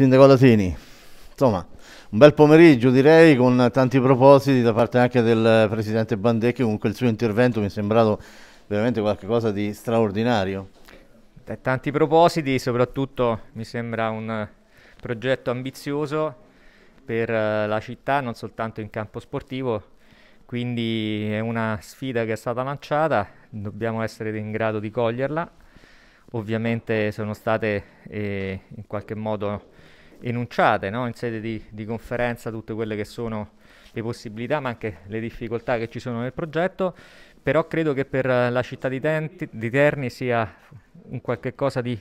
Sindaco Latini, insomma, un bel pomeriggio direi con tanti propositi da parte anche del Presidente Bandecchi, comunque il suo intervento mi è sembrato veramente qualcosa di straordinario. Tanti propositi, soprattutto mi sembra un progetto ambizioso per eh, la città, non soltanto in campo sportivo, quindi è una sfida che è stata lanciata, dobbiamo essere in grado di coglierla ovviamente sono state eh, in qualche modo enunciate no? in sede di, di, conferenza tutte quelle che sono le possibilità ma anche le difficoltà che ci sono nel progetto, però credo che per la città di, Tenti, di Terni sia un qualche cosa di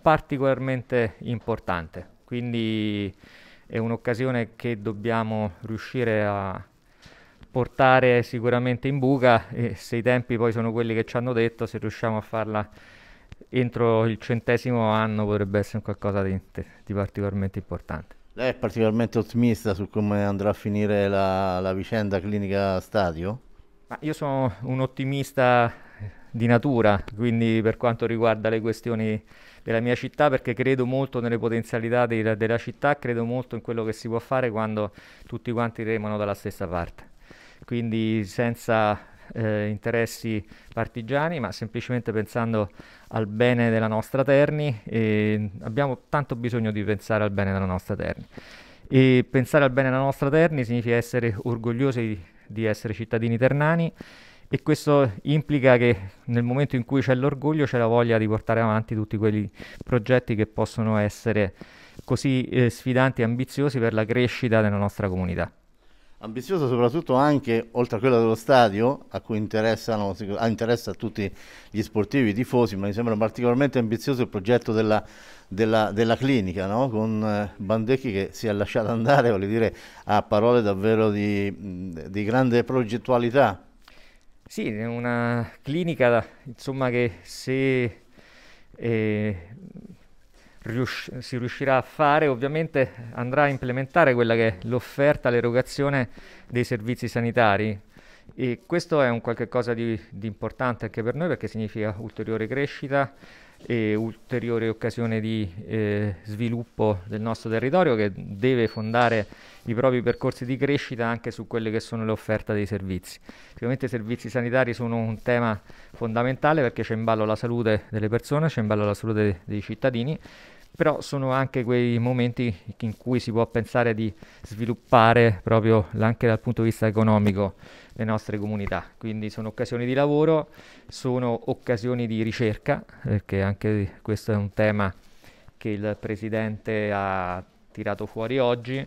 particolarmente importante, quindi è un'occasione che dobbiamo riuscire a portare sicuramente in buca e se i tempi poi sono quelli che ci hanno detto, se riusciamo a farla entro il centesimo anno potrebbe essere qualcosa di, di particolarmente importante. Lei è particolarmente ottimista su come andrà a finire la, la vicenda clinica stadio? Ma io sono un ottimista di natura, quindi per quanto riguarda le questioni della mia città, perché credo molto nelle potenzialità de- della città, credo molto in quello che si può fare quando tutti quanti remano dalla stessa parte. Quindi senza eh, interessi partigiani, ma semplicemente pensando al bene della nostra Terni. E abbiamo tanto bisogno di pensare al bene della nostra Terni. E pensare al bene della nostra Terni significa essere orgogliosi di, di essere cittadini ternani e questo implica che nel momento in cui c'è l'orgoglio c'è la voglia di portare avanti tutti quei progetti che possono essere così eh, sfidanti e ambiziosi per la crescita della nostra comunità ambiziosa soprattutto anche oltre a quella dello stadio a cui interessano, interessa tutti gli sportivi, i tifosi, ma mi sembra particolarmente ambizioso il progetto della, della, della clinica, no? con eh, Bandecchi che si è lasciato andare dire, a parole davvero di, di grande progettualità. Sì, è una clinica insomma, che se eh, rius- si riuscirà a fare, ovviamente andrà a implementare quella che è l'offerta, l'erogazione dei servizi sanitari. E questo è un qualche cosa di, di importante anche per noi perché significa ulteriore crescita e ulteriore occasione di eh, sviluppo del nostro territorio che deve fondare i propri percorsi di crescita anche su quelle che sono le offerte dei servizi. Ovviamente i servizi sanitari sono un tema fondamentale perché c'è in ballo la salute delle persone, c'è in ballo la salute dei cittadini però sono anche quei momenti in cui si può pensare di sviluppare proprio anche dal punto di vista economico le nostre comunità, quindi sono occasioni di lavoro, sono occasioni di ricerca, perché anche questo è un tema che il Presidente ha tirato fuori oggi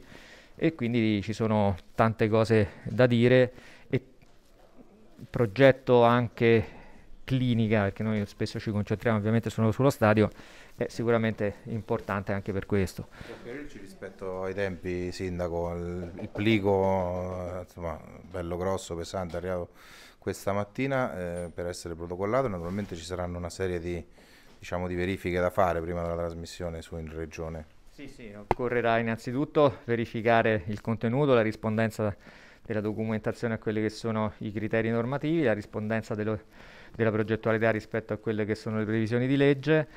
e quindi ci sono tante cose da dire e progetto anche clinica, perché noi spesso ci concentriamo ovviamente solo sullo stadio, è sicuramente importante anche per questo. Rispetto ai tempi, Sindaco, il, plico, insomma, bello grosso, pesante, è arrivato questa mattina eh, per essere protocollato, naturalmente ci saranno una serie di, diciamo, di verifiche da fare prima della trasmissione su in regione. Sì, sì, occorrerà innanzitutto verificare il contenuto, la rispondenza della documentazione a quelli che sono i criteri normativi, la rispondenza dello della progettualità rispetto a quelle che sono le previsioni di legge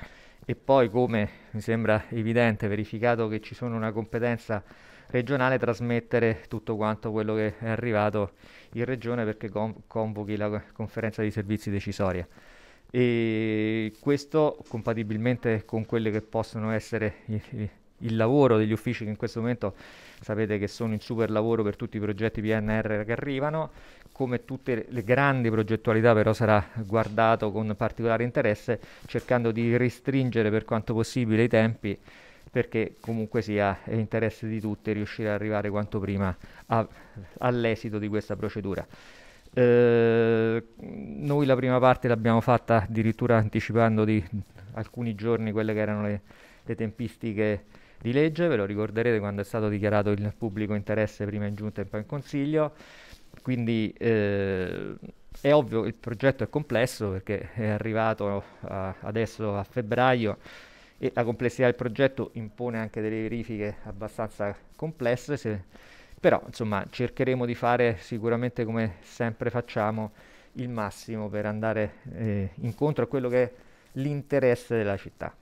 e poi come mi sembra evidente, verificato che ci sono una competenza regionale, trasmettere tutto quanto quello che è arrivato in regione perché com- convochi la conferenza di servizi decisoria. E questo compatibilmente con quelle che possono essere i, i il lavoro degli uffici che in questo momento sapete che sono in super lavoro per tutti i progetti PNR che arrivano, come tutte le grandi progettualità però sarà guardato con particolare interesse cercando di restringere per quanto possibile i tempi perché comunque sia interesse di tutti riuscire ad arrivare quanto prima a, all'esito di questa procedura. Eh, noi la prima parte l'abbiamo fatta addirittura anticipando di alcuni giorni quelle che erano le, le tempistiche di legge, ve lo ricorderete quando è stato dichiarato il pubblico interesse prima in giunta e poi in consiglio, quindi eh, è ovvio che il progetto è complesso perché è arrivato a, adesso a febbraio e la complessità del progetto impone anche delle verifiche abbastanza complesse, se, però insomma cercheremo di fare sicuramente come sempre facciamo il massimo per andare eh, incontro a quello che è l'interesse della città.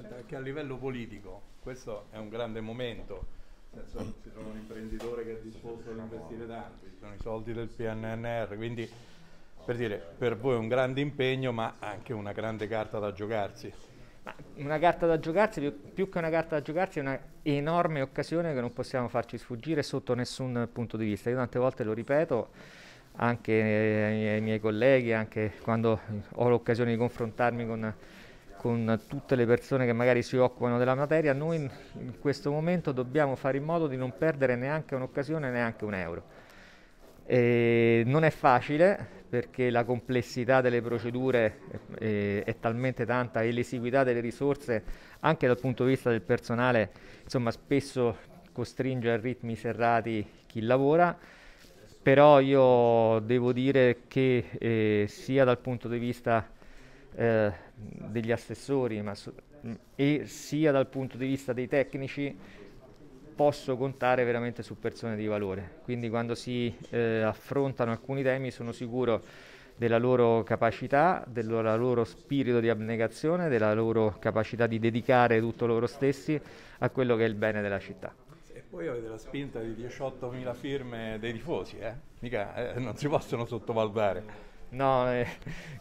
Senta, anche a livello politico questo è un grande momento. Cioè, si trova un imprenditore che è disposto ad investire tanto, ci sono i soldi del PNNR, quindi per dire, per voi è un grande impegno ma anche una grande carta da giocarsi. Ma una carta da giocarsi, più, più che una carta da giocarsi, è una enorme occasione che non possiamo farci sfuggire sotto nessun punto di vista. Io tante volte lo ripeto anche ai miei colleghi, anche quando ho l'occasione di confrontarmi con con tutte le persone che magari si occupano della materia, noi in questo momento dobbiamo fare in modo di non perdere neanche un'occasione, neanche un euro. E non è facile perché la complessità delle procedure eh, eh, è talmente tanta e l'esiguità delle risorse, anche dal punto di vista del personale, insomma, spesso costringe a ritmi serrati chi lavora, però io devo dire che eh, sia dal punto di vista eh, degli assessori so, e sia dal punto di vista dei tecnici posso contare veramente su persone di valore. Quindi quando si eh, affrontano alcuni temi sono sicuro della loro capacità, del loro, loro spirito di abnegazione, della loro capacità di dedicare tutto loro stessi a quello che è il bene della città. E poi avete la spinta di 18.000 firme dei tifosi, eh? Mica, eh, non si possono sottovalutare. No, eh,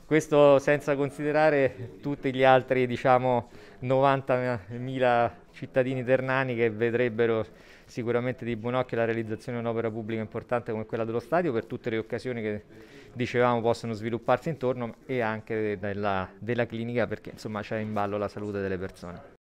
questo senza considerare tutti gli altri, diciamo, 90.000 cittadini ternani che vedrebbero sicuramente di buon occhio la realizzazione di un'opera pubblica importante come quella dello stadio per tutte le occasioni che dicevamo possono svilupparsi intorno e anche della, della clinica perché insomma c'è in ballo la salute delle persone.